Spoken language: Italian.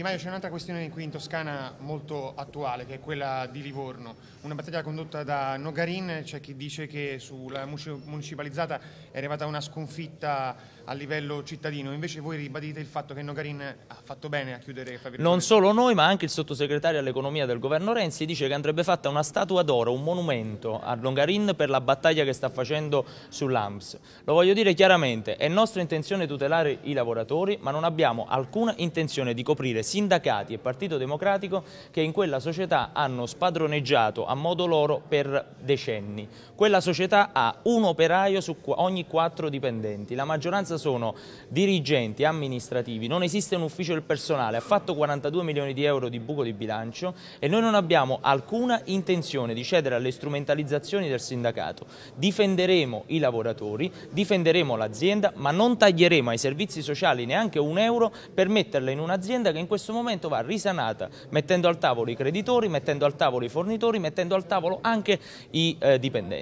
Di Maio c'è un'altra questione qui in Toscana molto attuale che è quella di Livorno, una battaglia condotta da Nogarin, c'è chi dice che sulla municipalizzata è arrivata una sconfitta a livello cittadino, invece voi ribadite il fatto che Nogarin ha fatto bene a chiudere. Non solo noi ma anche il sottosegretario all'economia del governo Renzi dice che andrebbe fatta una statua d'oro, un monumento a Nogarin per la battaglia che sta facendo sull'AMS. Lo voglio dire chiaramente, è nostra intenzione tutelare i lavoratori ma non abbiamo alcuna intenzione di coprire sindacati e Partito Democratico che in quella società hanno spadroneggiato a modo loro per decenni. Quella società ha un operaio su ogni quattro dipendenti, la maggioranza sono dirigenti amministrativi, non esiste un ufficio del personale, ha fatto 42 milioni di euro di buco di bilancio e noi non abbiamo alcuna intenzione di cedere alle strumentalizzazioni del sindacato. Difenderemo i lavoratori, difenderemo l'azienda, ma non taglieremo ai servizi sociali neanche un euro per metterla in un'azienda che in questo questo momento va risanata mettendo al tavolo i creditori, mettendo al tavolo i fornitori, mettendo al tavolo anche i eh, dipendenti.